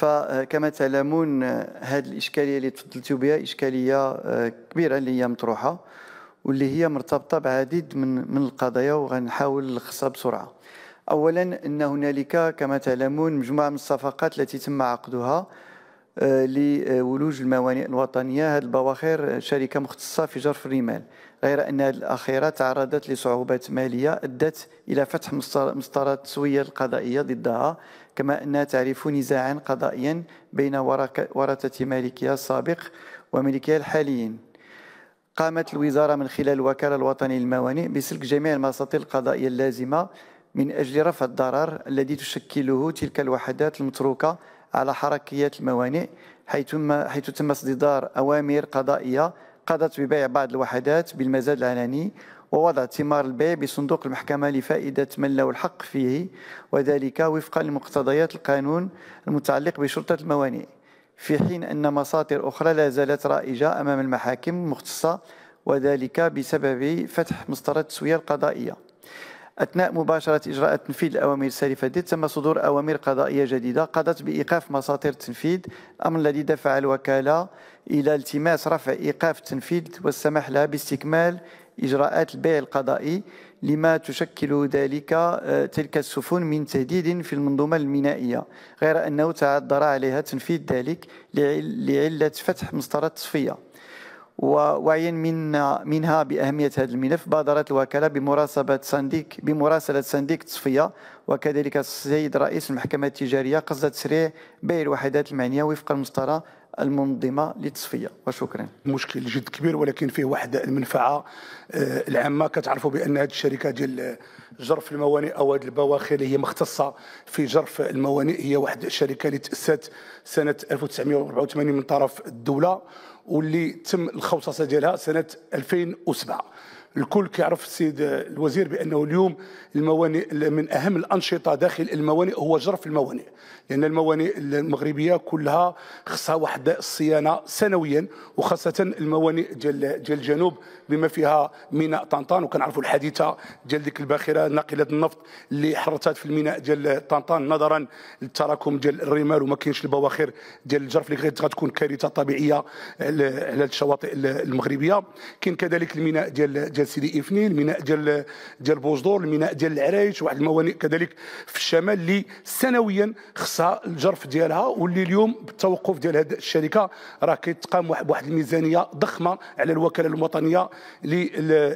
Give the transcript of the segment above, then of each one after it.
فكما تعلمون هذه الإشكالية اللي تفضلتوا بها إشكالية آه، كبيرة اللي هي مطروحة واللي هي مرتبطة بعديد من من القضايا وغنحاول نلخصها بسرعة. أولا أن هنالك كما تعلمون مجموعة من الصفقات التي تم عقدها آه، لولوج الموانئ الوطنيه هذه البواخير آه، شركه مختصه في جرف الرمال غير ان هذه الاخيره تعرضت لصعوبات ماليه ادت الى فتح مسطرات التسويه القضائيه ضدها كما انها تعرف نزاعا قضائيا بين ورثه مالكها السابق وملكية الحاليين قامت الوزارة من خلال الوكالة الوطنية للموانئ بسلك جميع المساطيل القضائية اللازمة من أجل رفع الضرر الذي تشكله تلك الوحدات المتروكة على حركيات الموانئ حيث حيث تم اصدار اوامر قضائيه قضت ببيع بعض الوحدات بالمزاد العلني ووضع ثمار البيع بصندوق المحكمة لفائدة من له الحق فيه وذلك وفقا لمقتضيات القانون المتعلق بشرطة الموانئ في حين أن مصادر أخرى لا زالت رائجة أمام المحاكم المختصة وذلك بسبب فتح مسطرة التسوية القضائية أثناء مباشرة إجراء تنفيذ الأوامر السالفة دي تم صدور أوامر قضائية جديدة قضت بإيقاف مساطير التنفيذ الأمر الذي دفع الوكالة إلى التماس رفع إيقاف التنفيذ والسماح لها باستكمال إجراءات البيع القضائي لما تشكل ذلك آه، تلك السفن من تهديد في المنظومة المينائية غير أنه تعذر عليها تنفيذ ذلك لعلة فتح مسطرة تصفية وعين من منها بأهمية هذا الملف بادرت الوكالة بمراسلة صنديق بمراسلة صنديق تصفية وكذلك السيد رئيس المحكمة التجارية قصد تسريع بيع الوحدات المعنية وفق المسطرة المنظمة للتصفية وشكرا مشكل جد كبير ولكن فيه واحد المنفعة آه، العامة كتعرفوا بأن هذه الشركة ديال جرف الموانئ أو هذه البواخر اللي هي مختصة في جرف الموانئ هي واحد الشركة اللي تأسست سنة 1984 من طرف الدولة واللي تم الخصصه ديالها سنه 2007 الكل كيعرف السيد الوزير بانه اليوم الموانئ من اهم الانشطه داخل الموانئ هو جرف الموانئ لان الموانئ المغربيه كلها خصها واحد الصيانه سنويا وخاصه الموانئ ديال ديال الجنوب بما فيها ميناء طنطان وكنعرفوا الحادثه ديال ديك الباخره ناقله النفط اللي حرتات في الميناء ديال طنطان نظرا للتراكم ديال الرمال وما كاينش البواخر ديال الجرف اللي غتكون كارثه طبيعيه على الشواطئ المغربيه كاين كذلك الميناء ديال ديال سيدي إفنين الميناء ديال ديال بوجدور الميناء ديال العرايش واحد الموانئ كذلك في الشمال اللي سنويا خصها الجرف ديالها واللي اليوم بالتوقف ديال هذه الشركه راه كيتقام بواحد الميزانيه ضخمه على الوكاله الوطنيه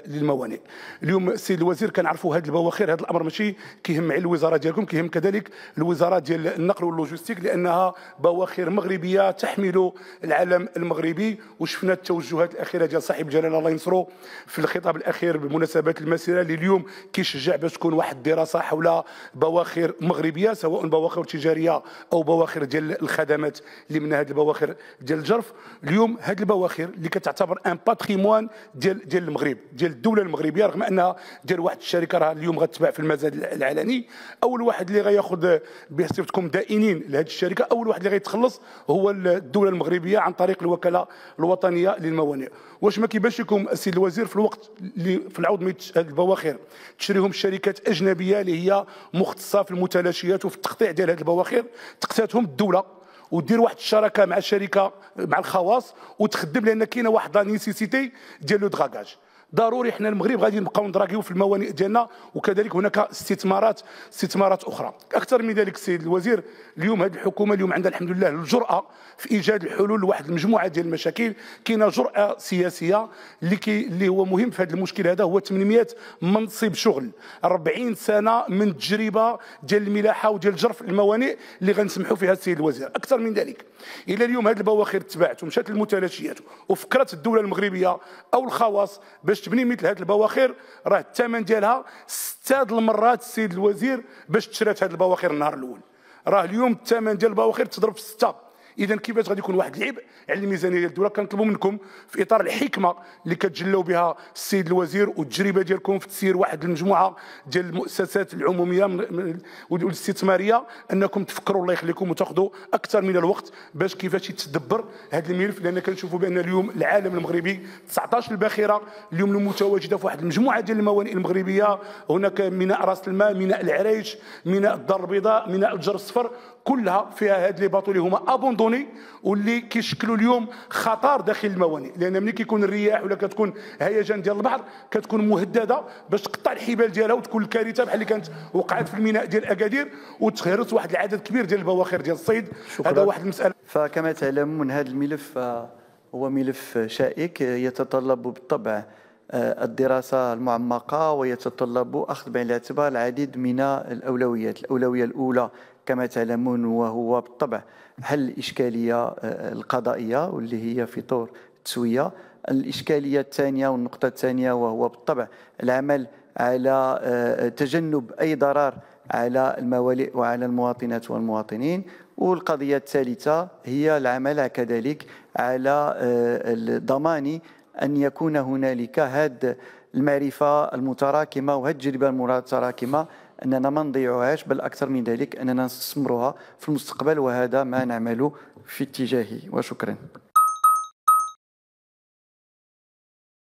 للموانئ اليوم السيد الوزير كنعرفوا هذه البواخر هذا الامر ماشي كيهم على الوزاره ديالكم كيهم كذلك الوزاره ديال النقل واللوجستيك لانها بواخر مغربيه تحمل العالم المغربي وشفنا التوجهات الاخيره ديال صاحب الجلاله الله ينصرو في الخطاب الخطاب الاخير بمناسبه المسيره لليوم كيشجع باش تكون واحد الدراسه حول بواخر مغربيه سواء بواخر تجاريه او بواخر ديال الخدمات اللي من هذه البواخر ديال الجرف اليوم هذه البواخر اللي كتعتبر ان باتريمون ديال ديال المغرب ديال الدوله المغربيه رغم انها ديال واحد الشركه راه اليوم غتباع في المزاد العلني اول واحد اللي غياخذ بصفتكم دائنين لهذه الشركه اول واحد اللي غيتخلص هو الدوله المغربيه عن طريق الوكاله الوطنيه للموانئ واش ما كيبانش لكم السيد الوزير في الوقت في العوض هذه البواخر تشريهم شركات اجنبيه اللي هي مختصه في المتلاشيات وفي التقطيع ديال هذه البواخر تقتاتهم الدوله ودير واحد الشراكه مع شركه مع الخواص وتخدم لان كاينه واحد لا نيسيسيتي ديال لو دراكاج ضروري حنا المغرب غادي نبقاو نراكيو في الموانئ ديالنا وكذلك هناك استثمارات استثمارات اخرى اكثر من ذلك السيد الوزير اليوم هذه الحكومه اليوم عندها الحمد لله الجراه في ايجاد الحلول لواحد المجموعه ديال المشاكل كاينه جراه سياسيه اللي كي اللي هو مهم في هذا المشكل هذا هو 800 منصب شغل 40 سنه من التجربه ديال الملاحه وديال جرف الموانئ اللي غنسمحوا فيها السيد الوزير اكثر من ذلك الى اليوم هذه البواخر تبعت ومشات المتلاشيات وفكرت الدوله المغربيه او الخواص باش باش تبني مثل هذه البواخر راه الثمن ديالها ستة المرات السيد الوزير باش تشرات هذه البواخر النهار الاول راه اليوم الثمن ديال البواخر تضرب في سته اذا كيفاش غادي يكون واحد العبء على الميزانيه ديال الدوله كنطلبوا منكم في اطار الحكمه اللي كتجلوا بها السيد الوزير والتجربه ديالكم في تسيير واحد المجموعه ديال المؤسسات العموميه والاستثماريه انكم تفكروا الله يخليكم وتاخذوا اكثر من الوقت باش كيفاش يتدبر هذا الملف لان كنشوفوا بان اليوم العالم المغربي 19 الباخره اليوم المتواجده في واحد المجموعه ديال الموانئ المغربيه هناك ميناء راس الماء ميناء العريش ميناء الدار البيضاء ميناء الجر الصفر كلها فيها هاد لي باطو اللي هما ابوندو القطني واللي كيشكلوا اليوم خطر داخل الموانئ لان ملي كيكون الرياح ولا كتكون هيجان ديال البحر كتكون مهدده باش تقطع الحبال ديالها وتكون الكارثه بحال اللي كانت وقعت في الميناء ديال اكادير وتهرس واحد العدد كبير ديال البواخر ديال الصيد هذا واحد المساله فكما تعلمون هذا الملف آه، هو ملف شائك يتطلب بالطبع آه، الدراسة المعمقة ويتطلب أخذ بعين الاعتبار العديد من الأولويات الأولوية الأولى كما تعلمون وهو بالطبع حل الإشكالية آه، القضائية واللي هي في طور التسوية الإشكالية الثانية والنقطة الثانية وهو بالطبع العمل على آه، تجنب أي ضرر على الموالئ وعلى المواطنات والمواطنين والقضية الثالثة هي العمل كذلك على آه، ضمان أن يكون هنالك هذا المعرفه المتراكمه وهالتجربه المتراكمه اننا ما نضيعوهاش بل اكثر من ذلك اننا نستثمروها في المستقبل وهذا ما نعمل في اتجاهه وشكرا